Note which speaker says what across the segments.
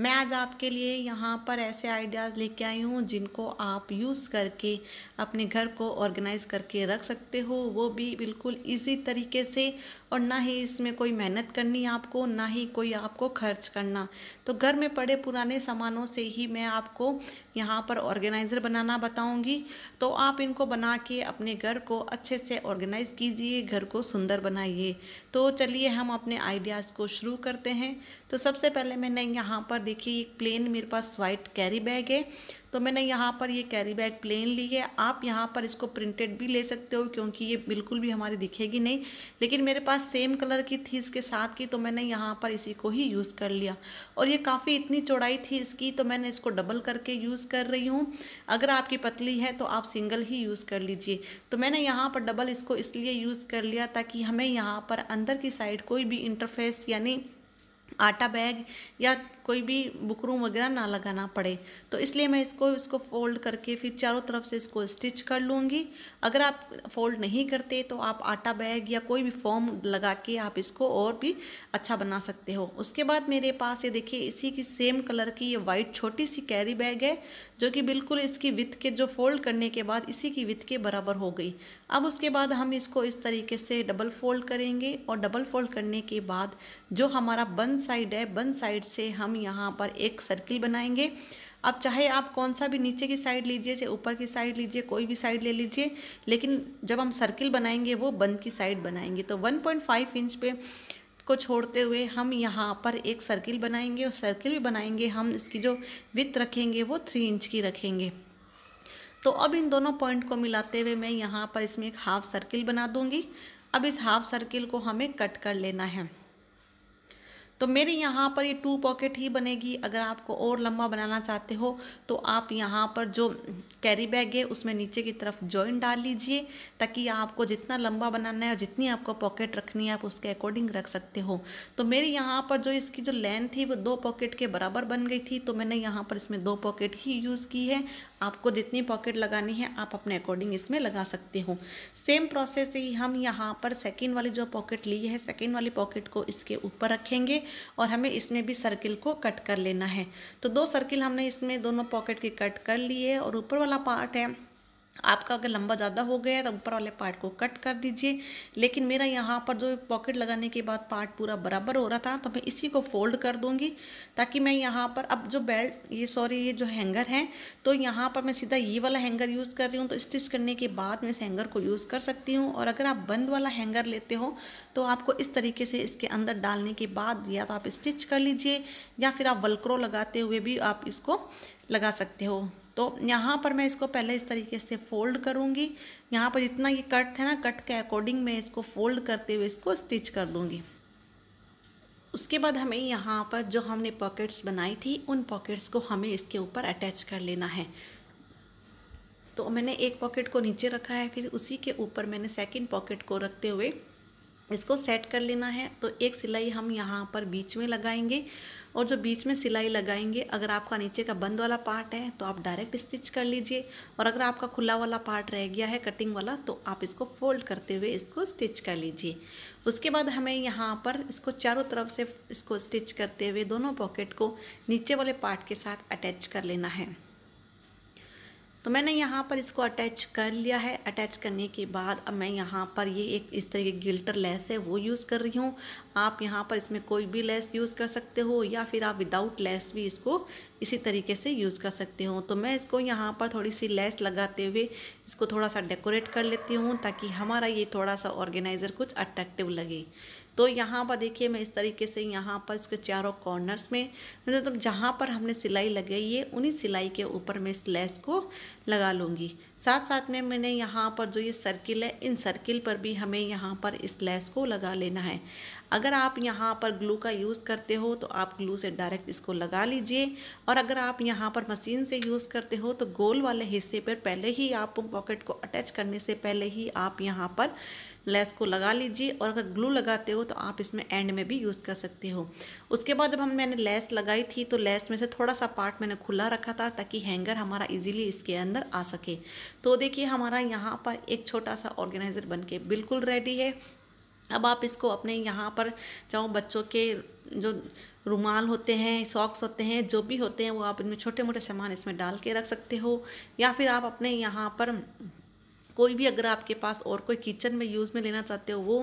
Speaker 1: मैं आज आपके लिए यहाँ पर ऐसे आइडियाज़ लेके आई हूँ जिनको आप यूज़ करके अपने घर को ऑर्गेनाइज करके रख सकते हो वो भी बिल्कुल इजी तरीके से और ना ही इसमें कोई मेहनत करनी आपको ना ही कोई आपको खर्च करना तो घर में पड़े पुराने सामानों से ही मैं आपको यहाँ पर ऑर्गेनाइज़र बनाना बताऊँगी तो आप इनको बना के अपने घर को अच्छे से ऑर्गेनाइज़ कीजिए घर को सुंदर बनाइए तो चलिए हम अपने आइडियाज़ को शुरू करते हैं तो सबसे पहले मैंने यहाँ पर देखिए एक प्लेन मेरे पास वाइट कैरी बैग है तो मैंने यहाँ पर ये कैरी बैग प्लेन ली है आप यहाँ पर इसको प्रिंटेड भी ले सकते हो क्योंकि ये बिल्कुल भी हमारी दिखेगी नहीं लेकिन मेरे पास सेम कलर की थी इसके साथ की तो मैंने यहाँ पर इसी को ही यूज़ कर लिया और ये काफ़ी इतनी चौड़ाई थी इसकी तो मैंने इसको डबल करके यूज़ कर रही हूँ अगर आपकी पतली है तो आप सिंगल ही यूज़ कर लीजिए तो मैंने यहाँ पर डबल इसको इसलिए यूज़ कर लिया ताकि हमें यहाँ पर अंदर की साइड कोई भी इंटरफेस यानी आटा बैग या कोई भी बुकरूम वगैरह ना लगाना पड़े तो इसलिए मैं इसको इसको फोल्ड करके फिर चारों तरफ से इसको स्टिच कर लूँगी अगर आप फोल्ड नहीं करते तो आप आटा बैग या कोई भी फॉर्म लगा के आप इसको और भी अच्छा बना सकते हो उसके बाद मेरे पास ये देखिए इसी की सेम कलर की ये वाइट छोटी सी कैरी बैग है जो कि बिल्कुल इसकी विथ के जो फोल्ड करने के बाद इसी की विथ के बराबर हो गई अब उसके बाद हम इसको इस तरीके से डबल फोल्ड करेंगे और डबल फोल्ड करने के बाद जो हमारा बन साइड है बन साइड से हम यहाँ पर एक सर्किल बनाएंगे अब चाहे आप कौन सा भी नीचे की साइड लीजिए चाहे ऊपर की साइड लीजिए कोई भी साइड ले लीजिए लेकिन जब हम सर्किल बनाएंगे वो बन की साइड बनाएंगे तो 1.5 इंच पे को छोड़ते हुए हम यहाँ पर एक सर्किल बनाएंगे और सर्किल भी बनाएंगे हम इसकी जो विथ रखेंगे वो थ्री इंच की रखेंगे तो अब इन दोनों पॉइंट को मिलाते हुए मैं यहाँ पर इसमें एक हाफ सर्किल बना दूँगी अब इस हाफ सर्किल को हमें कट कर लेना है तो मेरे यहाँ पर ये टू पॉकेट ही बनेगी अगर आपको और लंबा बनाना चाहते हो तो आप यहाँ पर जो कैरी बैग है उसमें नीचे की तरफ जॉइंट डाल लीजिए ताकि आपको जितना लंबा बनाना है और जितनी आपको पॉकेट रखनी है आप उसके अकॉर्डिंग रख सकते हो तो मेरी यहाँ पर जो इसकी जो लेंथ थी वो दो पॉकेट के बराबर बन गई थी तो मैंने यहाँ पर इसमें दो पॉकेट ही यूज़ की है आपको जितनी पॉकेट लगानी है आप अपने अकॉर्डिंग इसमें लगा सकते हो सेम प्रोसेस ही हम यहाँ पर सेकेंड वाली जो पॉकेट ली है सेकेंड वाली पॉकेट को इसके ऊपर रखेंगे और हमें इसमें भी सर्किल को कट कर लेना है तो दो सर्किल हमने इसमें दोनों पॉकेट के कट कर लिए और ऊपर वाला पार्ट है आपका अगर लंबा ज़्यादा हो गया तो ऊपर वाले पार्ट को कट कर दीजिए लेकिन मेरा यहाँ पर जो पॉकेट लगाने के बाद पार्ट पूरा बराबर हो रहा था तो मैं इसी को फोल्ड कर दूँगी ताकि मैं यहाँ पर अब जो बेल्ट ये सॉरी ये जो हैंगर है तो यहाँ पर मैं सीधा ये वाला हैंगर यूज़ कर रही हूँ तो स्टिच करने के बाद मैं इस हैंगर को यूज़ कर सकती हूँ और अगर आप बंद वाला हैंगर लेते हो तो आपको इस तरीके से इसके अंदर डालने के बाद या तो आप स्टिच कर लीजिए या फिर आप वलक्रो लगाते हुए भी आप इसको लगा सकते हो तो यहाँ पर मैं इसको पहले इस तरीके से फोल्ड करूँगी यहाँ पर जितना ये कट है ना कट के अकॉर्डिंग मैं इसको फोल्ड करते हुए इसको स्टिच कर दूँगी उसके बाद हमें यहाँ पर जो हमने पॉकेट्स बनाई थी उन पॉकेट्स को हमें इसके ऊपर अटैच कर लेना है तो मैंने एक पॉकेट को नीचे रखा है फिर उसी के ऊपर मैंने सेकेंड पॉकेट को रखते हुए इसको सेट कर लेना है तो एक सिलाई हम यहाँ पर बीच में लगाएंगे और जो बीच में सिलाई लगाएंगे अगर आपका नीचे का बंद वाला पार्ट है तो आप डायरेक्ट स्टिच कर लीजिए और अगर आपका खुला वाला पार्ट रह गया है कटिंग वाला तो आप इसको फोल्ड करते हुए इसको स्टिच कर लीजिए उसके बाद हमें यहाँ पर इसको चारों तरफ से इसको स्टिच करते हुए दोनों पॉकेट को नीचे वाले पार्ट के साथ अटैच कर लेना है तो मैंने यहाँ पर इसको अटैच कर लिया है अटैच करने के बाद अब मैं यहाँ पर ये एक इस तरह की गिल्टर लेस है वो यूज़ कर रही हूँ आप यहाँ पर इसमें कोई भी लेस यूज़ कर सकते हो या फिर आप विदाउट लेस भी इसको इसी तरीके से यूज़ कर सकते हो तो मैं इसको यहाँ पर थोड़ी सी लेस लगाते हुए इसको थोड़ा सा डेकोरेट कर लेती हूँ ताकि हमारा ये थोड़ा सा ऑर्गेनाइज़र कुछ अट्रैक्टिव लगे तो यहाँ पर देखिए मैं इस तरीके से यहाँ पर इसके चारों कॉर्नर्स में मतलब तो जहाँ पर हमने सिलाई लगाई है उन्हीं सिलाई के ऊपर मैं इस लेस को लगा लूँगी साथ साथ में मैंने यहाँ पर जो ये सर्किल है इन सर्किल पर भी हमें यहाँ पर इस लेस को लगा लेना है अगर आप यहाँ पर ग्लू का यूज़ करते हो तो आप ग्लू से डायरेक्ट इसको लगा लीजिए और अगर आप यहाँ पर मशीन से यूज़ करते हो तो गोल वाले हिस्से पर पहले ही आप पॉकेट को अटैच करने से पहले ही आप यहाँ पर लेस को लगा लीजिए और अगर ग्लू लगाते हो तो आप इसमें एंड में भी यूज़ कर सकते हो उसके बाद जब हम मैंने लेस लगाई थी तो लेस में से थोड़ा सा पार्ट मैंने खुला रखा था ताकि हैंगर हमारा इजीली इसके अंदर आ सके तो देखिए हमारा यहाँ पर एक छोटा सा ऑर्गेनाइज़र बन के बिल्कुल रेडी है अब आप इसको अपने यहाँ पर चाहो बच्चों के जो रुमाल होते हैं सॉक्स होते हैं जो भी होते हैं वो आप इनमें छोटे मोटे सामान इसमें डाल के रख सकते हो या फिर आप अपने यहाँ पर कोई भी अगर आपके पास और कोई किचन में यूज़ में लेना चाहते हो वो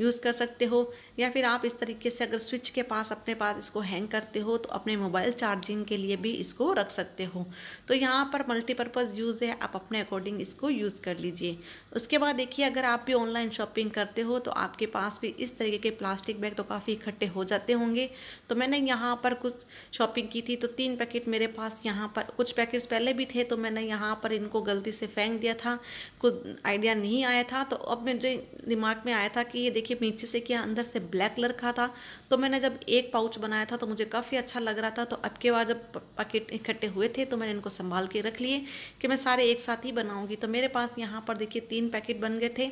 Speaker 1: यूज़ कर सकते हो या फिर आप इस तरीके से अगर स्विच के पास अपने पास इसको हैंग करते हो तो अपने मोबाइल चार्जिंग के लिए भी इसको रख सकते हो तो यहाँ पर मल्टीपर्पज़ यूज़ है आप अपने अकॉर्डिंग इसको यूज़ कर लीजिए उसके बाद देखिए अगर आप भी ऑनलाइन शॉपिंग करते हो तो आपके पास भी इस तरीके के प्लास्टिक बैग तो काफ़ी इकट्ठे हो जाते होंगे तो मैंने यहाँ पर कुछ शॉपिंग की थी तो तीन पैकेट मेरे पास यहाँ पर कुछ पैकेट्स पहले भी थे तो मैंने यहाँ पर इनको गलती से फेंक दिया था उसको आइडिया नहीं आया था तो अब मेरे दिमाग में आया था कि ये देखिए नीचे से क्या अंदर से ब्लैक कलर का था तो मैंने जब एक पाउच बनाया था तो मुझे काफ़ी अच्छा लग रहा था तो अब के बाद जब पैकेट इकट्ठे हुए थे तो मैंने इनको संभाल के रख लिए कि मैं सारे एक साथ ही बनाऊँगी तो मेरे पास यहाँ पर देखिए तीन पैकेट बन गए थे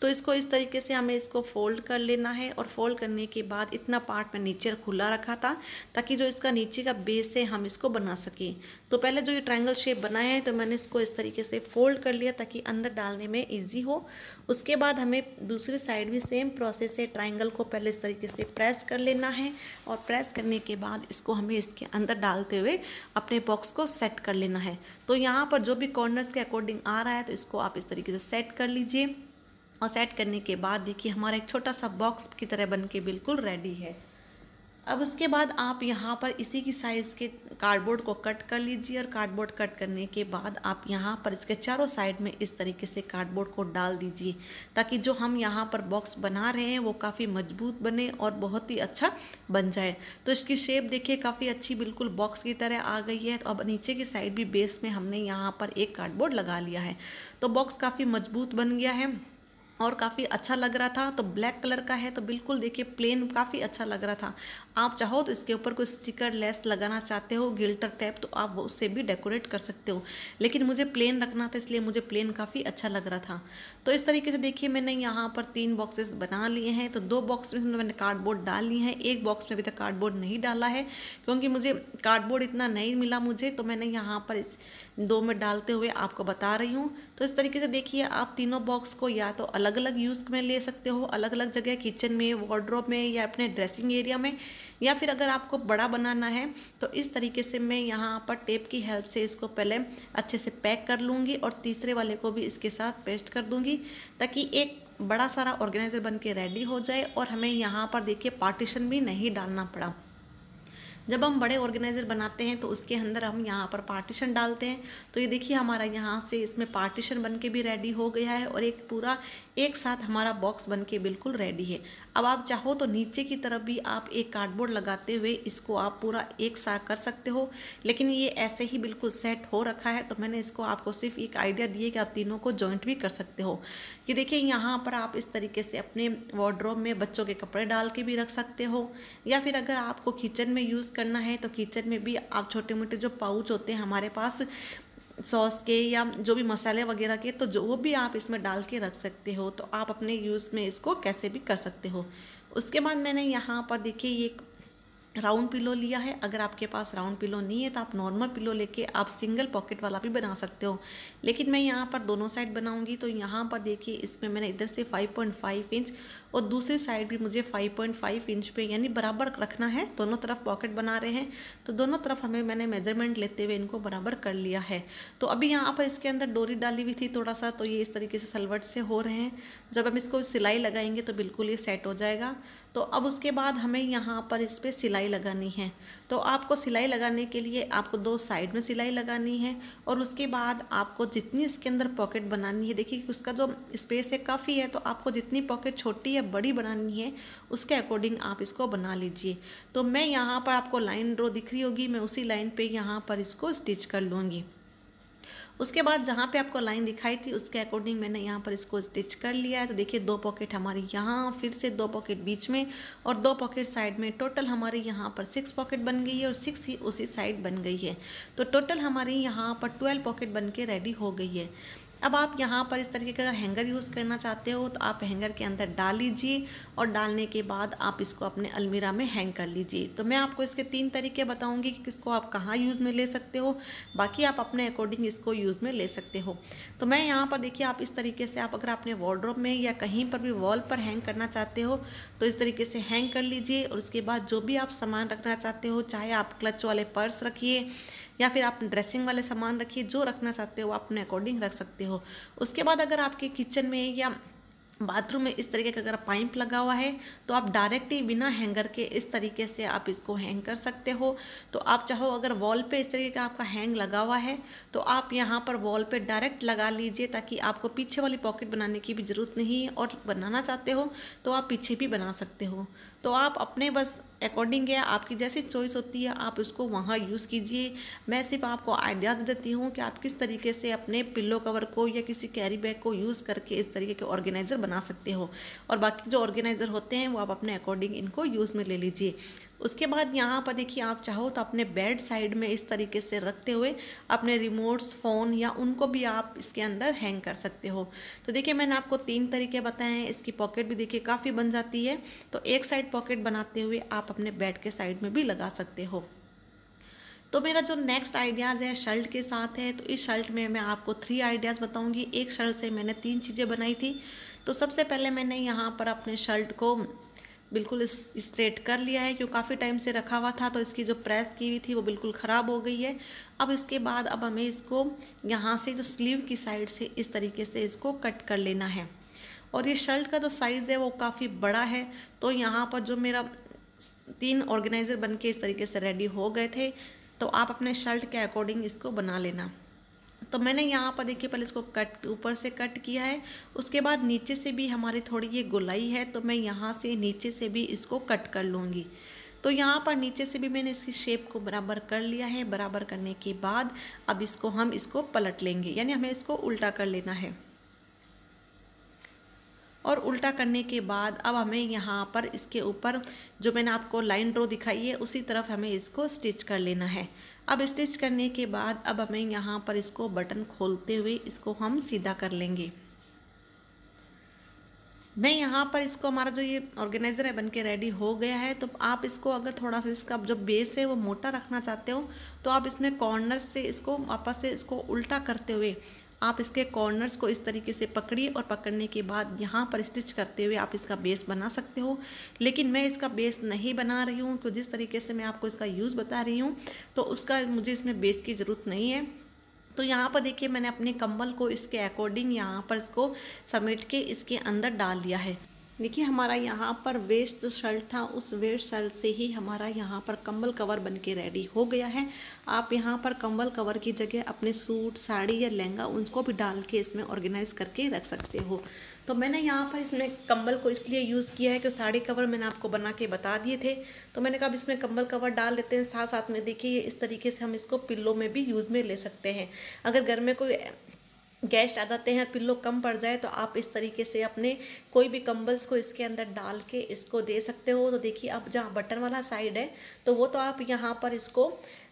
Speaker 1: तो इसको इस तरीके से हमें इसको फोल्ड कर लेना है और फोल्ड करने के बाद इतना पार्ट मैं नीचे खुला रखा था ताकि जो इसका नीचे का बेस है हम इसको बना सकें तो पहले जो ये ट्रायंगल शेप बनाया है तो मैंने इसको इस तरीके से फोल्ड कर लिया ताकि अंदर डालने में इजी हो उसके बाद हमें दूसरी साइड भी सेम प्रोसेस से ट्राइंगल को पहले इस तरीके से प्रेस कर लेना है और प्रेस करने के बाद इसको हमें इसके अंदर डालते हुए अपने बॉक्स को सेट कर लेना है तो यहाँ पर जो भी कॉर्नर्स के अकॉर्डिंग आ रहा है तो इसको आप इस तरीके से सेट कर लीजिए और सेट करने के बाद देखिए हमारा एक छोटा सा बॉक्स की तरह बन के बिल्कुल रेडी है अब उसके बाद आप यहाँ पर इसी की साइज़ के कार्डबोर्ड को कट कर लीजिए और कार्डबोर्ड कट करने के बाद आप यहाँ पर इसके चारों साइड में इस तरीके से कार्डबोर्ड को डाल दीजिए ताकि जो हम यहाँ पर बॉक्स बना रहे हैं वो काफ़ी मजबूत बने और बहुत ही अच्छा बन जाए तो इसकी शेप देखिए काफ़ी अच्छी बिल्कुल बॉक्स की तरह आ गई है तो अब नीचे की साइड भी बेस में हमने यहाँ पर एक कार्डबोर्ड लगा लिया है तो बॉक्स काफ़ी मजबूत बन गया है और काफ़ी अच्छा लग रहा था तो ब्लैक कलर का है तो बिल्कुल देखिए प्लेन काफ़ी अच्छा लग रहा था आप चाहो तो इसके ऊपर कोई स्टिकर लेस लगाना चाहते हो गिल्टर टैप तो आप उससे भी डेकोरेट कर सकते हो लेकिन मुझे प्लेन रखना था इसलिए मुझे प्लेन काफ़ी अच्छा लग रहा था तो इस तरीके से देखिए मैंने यहाँ पर तीन बॉक्सेस बना लिए हैं तो दो बॉक्स में मैंने कार्डबोर्ड डाल लिए हैं एक बॉक्स में अभी तक कार्डबोर्ड नहीं डाला है क्योंकि मुझे कार्डबोर्ड इतना नहीं मिला मुझे तो मैंने यहाँ पर इस दो में डालते हुए आपको बता रही हूँ तो इस तरीके से देखिए आप तीनों बॉक्स को या तो अलग अलग यूज़ में ले सकते हो अलग अलग जगह किचन में वार्ड्रोब में या अपने ड्रेसिंग एरिया में या फिर अगर आपको बड़ा बनाना है तो इस तरीके से मैं यहाँ पर टेप की हेल्प से इसको पहले अच्छे से पैक कर लूँगी और तीसरे वाले को भी इसके साथ पेस्ट कर दूँगी ताकि एक बड़ा सारा ऑर्गेनाइज़र बन के रेडी हो जाए और हमें यहाँ पर देखिए पार्टीशन भी नहीं डालना पड़ा जब हम बड़े ऑर्गेनाइज़र बनाते हैं तो उसके अंदर हम यहाँ पर पार्टीशन डालते हैं तो ये देखिए हमारा यहाँ से इसमें पार्टीशन बन के भी रेडी हो गया है और एक पूरा एक साथ हमारा बॉक्स बन के बिल्कुल रेडी है अब आप चाहो तो नीचे की तरफ भी आप एक कार्डबोर्ड लगाते हुए इसको आप पूरा एक साथ कर सकते हो लेकिन ये ऐसे ही बिल्कुल सेट हो रखा है तो मैंने इसको आपको सिर्फ एक आइडिया दिए कि आप तीनों को जॉइंट भी कर सकते हो कि देखिए यहाँ पर आप इस तरीके से अपने वार्ड्रोब में बच्चों के कपड़े डाल के भी रख सकते हो या फिर अगर आपको किचन में यूज़ करना है तो किचन में भी आप छोटे मोटे जो पाउच होते हैं हमारे पास सॉस के या जो भी मसाले वगैरह के तो जो वो भी आप इसमें डाल के रख सकते हो तो आप अपने यूज़ में इसको कैसे भी कर सकते हो उसके बाद मैंने यहाँ पर देखिए ये राउंड पिलो लिया है अगर आपके पास राउंड पिलो नहीं है तो आप नॉर्मल पिलो लेके आप सिंगल पॉकेट वाला भी बना सकते हो लेकिन मैं यहाँ पर दोनों साइड बनाऊँगी तो यहाँ पर देखिए इसमें मैंने इधर से 5.5 इंच और दूसरी साइड भी मुझे 5.5 इंच पे यानी बराबर रखना है दोनों तरफ पॉकेट बना रहे हैं तो दोनों तरफ हमें मैंने मेजरमेंट लेते हुए इनको बराबर कर लिया है तो अभी यहाँ पर इसके अंदर डोरी डाली हुई थी थोड़ा सा तो ये इस तरीके से सलवट से हो रहे हैं जब हम इसको सिलाई लगाएंगे तो बिल्कुल ये सेट हो जाएगा तो अब उसके बाद हमें यहाँ पर इस पर सिलाई लगानी है तो आपको सिलाई लगाने के लिए आपको दो साइड में सिलाई लगानी है और उसके बाद आपको जितनी इसके अंदर पॉकेट बनानी है देखिए उसका जो स्पेस है काफ़ी है तो आपको जितनी पॉकेट छोटी है बड़ी बनानी है उसके अकॉर्डिंग आप इसको बना लीजिए तो मैं यहाँ पर आपको लाइन ड्रो दिख रही होगी मैं उसी लाइन पे यहाँ पर इसको स्टिच कर लूँगी उसके बाद जहाँ पे आपको लाइन दिखाई थी उसके अकॉर्डिंग मैंने यहाँ पर इसको स्टिच कर लिया है तो देखिए दो पॉकेट हमारे यहाँ फिर से दो पॉकेट बीच में और दो पॉकेट साइड में टोटल हमारे यहाँ पर सिक्स पॉकेट बन गई है और सिक्स ही उसी साइड बन गई है तो टोटल हमारे यहाँ पर ट्वेल्व पॉकेट बन के रेडी हो गई है अब आप यहाँ पर इस तरीके का अगर हैंगर यूज़ करना चाहते हो तो आप हैंगर के अंदर डाल लीजिए और डालने के बाद आप इसको अपने अलमीरा में हैंग कर लीजिए तो मैं आपको इसके तीन तरीके बताऊँगी कि किसको आप कहाँ यूज़ में ले सकते हो बाकी आप अपने अकॉर्डिंग इसको यूज़ में ले सकते हो तो मैं यहाँ पर देखिए आप इस तरीके से आप अगर अपने वॉर्ड्रोप में या कहीं पर भी वॉल पर हैंग करना चाहते हो तो इस तरीके से हैंग कर लीजिए और उसके बाद जो भी आप सामान रखना चाहते हो चाहे आप क्लच वाले पर्स रखिए या फिर आप ड्रेसिंग वाले सामान रखिए जो रखना चाहते हो आप अपने अकॉर्डिंग रख सकते हो सकते हो उसके बाद अगर आपके किचन में या बाथरूम में इस तरीके का अगर पाइप लगा हुआ है तो आप डायरेक्टली बिना हैंगर के इस तरीके से आप इसको हैंग कर सकते हो तो आप चाहो अगर वॉल पे इस तरीके का आपका हैंग लगा हुआ है तो आप यहाँ पर वॉल पे डायरेक्ट लगा लीजिए ताकि आपको पीछे वाली पॉकेट बनाने की भी ज़रूरत नहीं और बनाना चाहते हो तो आप पीछे भी बना सकते हो तो आप अपने बस अकॉर्डिंग है आपकी जैसी चॉइस होती है आप उसको वहाँ यूज़ कीजिए मैं सिर्फ आपको आइडियाज़ देती हूँ कि आप किस तरीके से अपने पिल्लो कवर को या किसी कैरी बैग को यूज़ करके इस तरीके के ऑर्गेनाइज़र बना सकते हो और बाकी जो ऑर्गेनाइज़र होते हैं वो आप अपने अकॉर्डिंग इनको यूज़ में ले लीजिए उसके बाद यहाँ पर देखिए आप चाहो तो अपने बेड साइड में इस तरीके से रखते हुए अपने रिमोट्स फ़ोन या उनको भी आप इसके अंदर हैंग कर सकते हो तो देखिए मैंने आपको तीन तरीके बताए हैं इसकी पॉकेट भी देखिए काफ़ी बन जाती है तो एक साइड पॉकेट बनाते हुए आप अपने बेड के साइड में भी लगा सकते हो तो मेरा जो नेक्स्ट आइडियाज़ है शर्ट के साथ है तो इस शर्ट में मैं आपको थ्री आइडियाज़ बताऊंगी एक शर्ट से मैंने तीन चीज़ें बनाई थी तो सबसे पहले मैंने यहाँ पर अपने शर्ट को बिल्कुल स्ट्रेट कर लिया है क्यों काफ़ी टाइम से रखा हुआ था तो इसकी जो प्रेस की हुई थी वो बिल्कुल ख़राब हो गई है अब इसके बाद अब हमें इसको यहाँ से जो स्लीव की साइड से इस तरीके से इसको कट कर लेना है और ये शर्ट का जो साइज़ है वो काफ़ी बड़ा है तो यहाँ पर जो मेरा तीन ऑर्गेनाइज़र बन के इस तरीके से रेडी हो गए थे तो आप अपने शर्ट के अकॉर्डिंग इसको बना लेना तो मैंने यहाँ पर देखिए पहले इसको कट ऊपर से कट किया है उसके बाद नीचे से भी हमारी थोड़ी ये गुलाई है तो मैं यहाँ से नीचे से भी इसको कट कर लूँगी तो यहाँ पर नीचे से भी मैंने इसकी शेप को बराबर कर लिया है बराबर करने के बाद अब इसको हम इसको पलट लेंगे यानी हमें इसको उल्टा कर लेना है और उल्टा करने के बाद अब हमें यहाँ पर इसके ऊपर जो मैंने आपको लाइन ड्रो दिखाई है उसी तरफ हमें इसको स्टिच कर लेना है अब स्टिच करने के बाद अब हमें यहाँ पर इसको बटन खोलते हुए इसको हम सीधा कर लेंगे मैं यहाँ पर इसको हमारा जो ये ऑर्गेनाइज़र है बन के रेडी हो गया है तो आप इसको अगर थोड़ा सा इसका जो बेस है वो मोटा रखना चाहते हो तो आप इसमें कॉर्नर से इसको वापस से इसको उल्टा करते हुए आप इसके कॉर्नर्स को इस तरीके से पकड़िए और पकड़ने के बाद यहाँ पर स्टिच करते हुए आप इसका बेस बना सकते हो लेकिन मैं इसका बेस नहीं बना रही हूँ क्योंकि जिस तरीके से मैं आपको इसका यूज़ बता रही हूँ तो उसका मुझे इसमें बेस की ज़रूरत नहीं है तो यहाँ पर देखिए मैंने अपने कंबल को इसके अकॉर्डिंग यहाँ पर इसको समेट के इसके अंदर डाल लिया है देखिए हमारा यहाँ पर वेस्ट जो शर्ट था उस वेस्ट शर्ट से ही हमारा यहाँ पर कंबल कवर बन के रेडी हो गया है आप यहाँ पर कंबल कवर की जगह अपने सूट साड़ी या लहंगा उनको भी डाल के इसमें ऑर्गेनाइज करके रख सकते हो तो मैंने यहाँ पर इसमें कंबल को इसलिए यूज़ किया है कि साड़ी कवर मैंने आपको बना के बता दिए थे तो मैंने कहा अब इसमें कंबल कवर डाल लेते हैं साथ साथ में देखिए इस तरीके से हम इसको पिल्लों में भी यूज़ में ले सकते हैं अगर घर में कोई गेस्ट आ जाते हैं पिल्लो कम पड़ जाए तो आप इस तरीके से अपने कोई भी कंबल्स को इसके अंदर डाल के इसको दे सकते हो तो देखिए अब जहाँ बटन वाला साइड है तो वो तो आप यहाँ पर इसको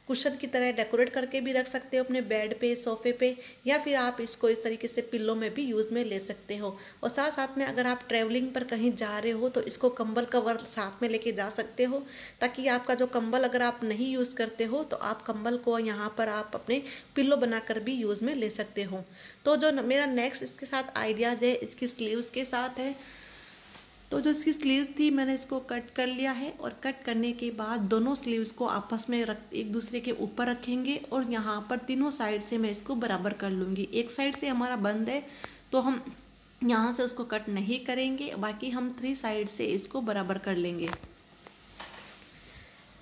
Speaker 1: कुशन की तरह डेकोरेट करके भी रख सकते हो अपने बेड पे सोफे पे या फिर आप इसको इस तरीके से पिल्लों में भी यूज़ में ले सकते हो और साथ साथ में अगर आप ट्रैवलिंग पर कहीं जा रहे हो तो इसको कंबल कवर साथ में लेके जा सकते हो ताकि आपका जो कंबल अगर आप नहीं यूज़ करते हो तो आप कंबल को यहाँ पर आप अपने पिल्लो बनाकर भी यूज़ में ले सकते हो तो जो मेरा नेक्स्ट इसके साथ आइडियाज़ है इसकी स्लीव्स के साथ है तो जो इसकी स्लीव्स थी मैंने इसको कट कर लिया है और कट करने के बाद दोनों स्लीव्स को आपस में रख एक दूसरे के ऊपर रखेंगे और यहाँ पर तीनों साइड से मैं इसको बराबर कर लूँगी एक साइड से हमारा बंद है तो हम यहाँ से उसको कट नहीं करेंगे बाकी हम थ्री साइड से इसको बराबर कर लेंगे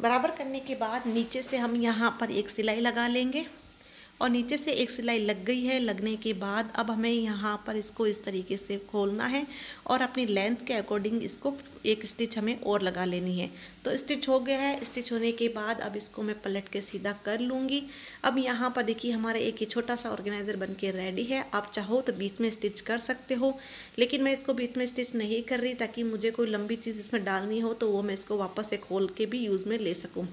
Speaker 1: बराबर करने के बाद नीचे से हम यहाँ पर एक सिलाई लगा लेंगे और नीचे से एक सिलाई लग गई है लगने के बाद अब हमें यहाँ पर इसको इस तरीके से खोलना है और अपनी लेंथ के अकॉर्डिंग इसको एक स्टिच हमें और लगा लेनी है तो स्टिच हो गया है स्टिच होने के बाद अब इसको मैं पलट के सीधा कर लूँगी अब यहाँ पर देखिए हमारा एक ही छोटा सा ऑर्गेनाइज़र बन के रेडी है आप चाहो तो बीच में स्टिच कर सकते हो लेकिन मैं इसको बीच में स्टिच नहीं कर रही ताकि मुझे कोई लंबी चीज़ इसमें डालनी हो तो वो मैं इसको वापस से खोल के भी यूज़ में ले सकूँ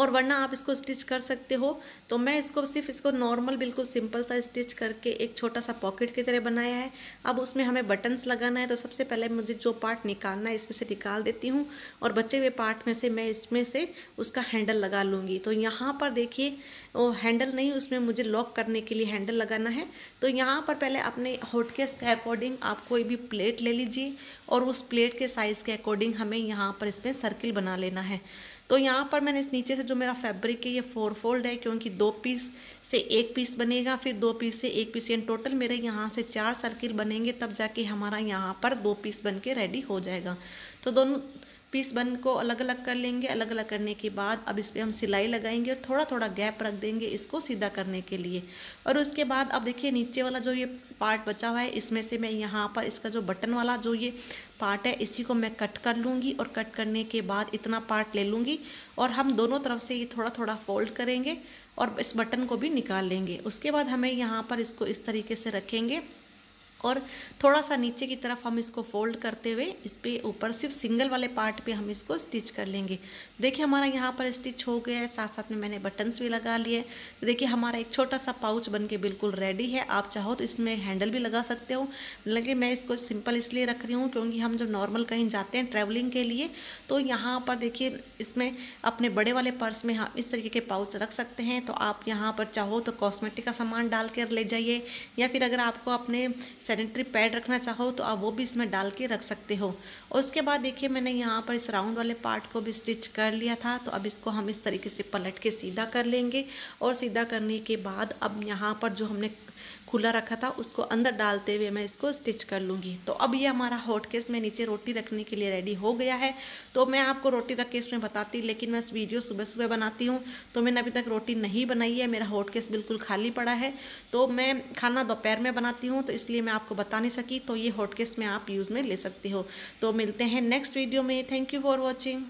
Speaker 1: और वरना आप इसको स्टिच कर सकते हो तो मैं इसको सिर्फ इसको नॉर्मल बिल्कुल सिंपल सा स्टिच करके एक छोटा सा पॉकेट की तरह बनाया है अब उसमें हमें बटन्स लगाना है तो सबसे पहले मुझे जो पार्ट निकालना है इसमें से निकाल देती हूँ और बचे हुए पार्ट में से मैं इसमें से उसका हैंडल लगा लूँगी तो यहाँ पर देखिए वो हैंडल नहीं उसमें मुझे लॉक करने के लिए हैंडल लगाना है तो यहाँ पर पहले अपने हॉटकेस के अकॉर्डिंग आप कोई भी प्लेट ले लीजिए और उस प्लेट के साइज़ के अकॉर्डिंग हमें यहाँ पर इसमें सर्किल बना लेना है तो यहाँ पर मैंने इस नीचे से जो मेरा फैब्रिक है ये फोर फोल्ड है क्योंकि दो पीस से एक पीस बनेगा फिर दो पीस से एक पीस यानी टोटल मेरे यहाँ से चार सर्किल बनेंगे तब जाके हमारा यहाँ पर दो पीस बन के रेडी हो जाएगा तो दोनों पीस बन को अलग अलग कर लेंगे अलग अलग करने के बाद अब इस पर हम सिलाई लगाएंगे और थोड़ा थोड़ा गैप रख देंगे इसको सीधा करने के लिए और उसके बाद अब देखिए नीचे वाला जो ये पार्ट बचा हुआ है इसमें से मैं यहाँ पर इसका जो बटन वाला जो ये पार्ट है इसी को मैं कट कर लूँगी और कट करने के बाद इतना पार्ट ले लूँगी और हम दोनों तरफ से ये थोड़ा थोड़ा फोल्ड करेंगे और इस बटन को भी निकाल लेंगे उसके बाद हमें यहाँ पर इसको इस तरीके से रखेंगे और थोड़ा सा नीचे की तरफ हम इसको फोल्ड करते हुए इस पर ऊपर सिर्फ सिंगल वाले पार्ट पे हम इसको स्टिच कर लेंगे देखिए हमारा यहाँ पर स्टिच हो गया है साथ साथ में मैंने बटन्स भी लगा लिए तो देखिए हमारा एक छोटा सा पाउच बन के बिल्कुल रेडी है आप चाहो तो इसमें हैंडल भी लगा सकते हो लेकिन मैं इसको सिंपल इसलिए रख रही हूँ क्योंकि हम जब नॉर्मल कहीं जाते हैं ट्रैवलिंग के लिए तो यहाँ पर देखिए इसमें अपने बड़े वाले पर्स में हम इस तरीके के पाउच रख सकते हैं तो आप यहाँ पर चाहो तो कॉस्मेटिक का सामान डाल कर ले जाइए या फिर अगर आपको अपने सैनिटरी पैड रखना चाहो तो आप वो भी इसमें डाल के रख सकते हो और उसके बाद देखिए मैंने यहाँ पर इस राउंड वाले पार्ट को भी स्टिच कर लिया था तो अब इसको हम इस तरीके से पलट के सीधा कर लेंगे और सीधा करने के बाद अब यहाँ पर जो हमने खुला रखा था उसको अंदर डालते हुए मैं इसको स्टिच कर लूँगी तो अब ये हमारा हॉट केस में नीचे रोटी रखने के लिए रेडी हो गया है तो मैं आपको रोटी रख के इसमें बताती लेकिन मैं वीडियो सुबह सुबह बनाती हूँ तो मैंने अभी तक रोटी नहीं बनाई है मेरा हॉट केस बिल्कुल खाली पड़ा है तो मैं खाना दोपहर में बनाती हूँ तो इसलिए मैं आपको बता नहीं सकी तो ये हॉट केस में आप यूज़ में ले सकती हो तो मिलते हैं नेक्स्ट वीडियो में थैंक यू फॉर वॉचिंग